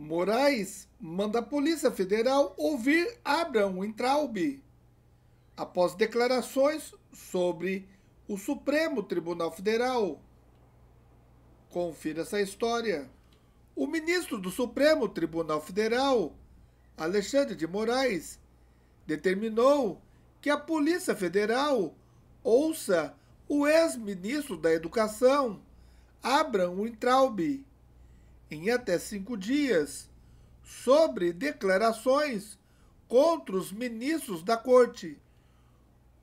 Moraes manda a Polícia Federal ouvir Abraham Intraub após declarações sobre o Supremo Tribunal Federal. Confira essa história. O ministro do Supremo Tribunal Federal, Alexandre de Moraes, determinou que a Polícia Federal ouça o ex-ministro da Educação, Abraham Weintraub, em até cinco dias sobre declarações contra os ministros da corte.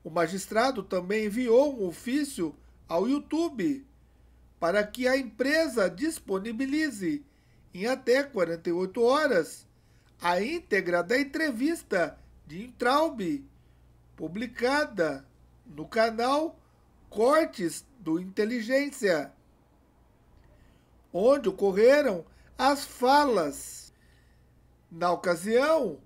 O magistrado também enviou um ofício ao YouTube para que a empresa disponibilize, em até 48 horas, a íntegra da entrevista de Intraub, publicada no canal Cortes do Inteligência onde ocorreram as falas. Na ocasião,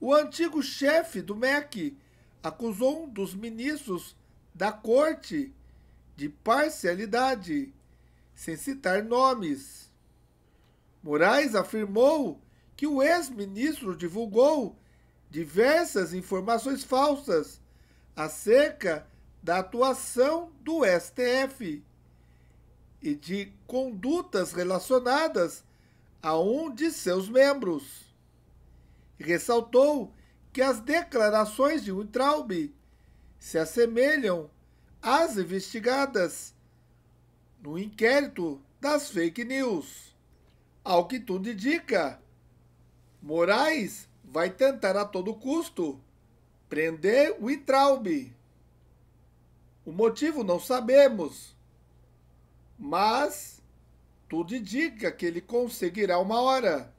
o antigo chefe do MEC acusou um dos ministros da corte de parcialidade, sem citar nomes. Moraes afirmou que o ex-ministro divulgou diversas informações falsas acerca da atuação do STF e de condutas relacionadas a um de seus membros. ressaltou que as declarações de Weintraub se assemelham às investigadas no inquérito das fake news. Ao que tudo indica, Moraes vai tentar a todo custo prender Weintraub. O motivo não sabemos mas tudo indica que ele conseguirá uma hora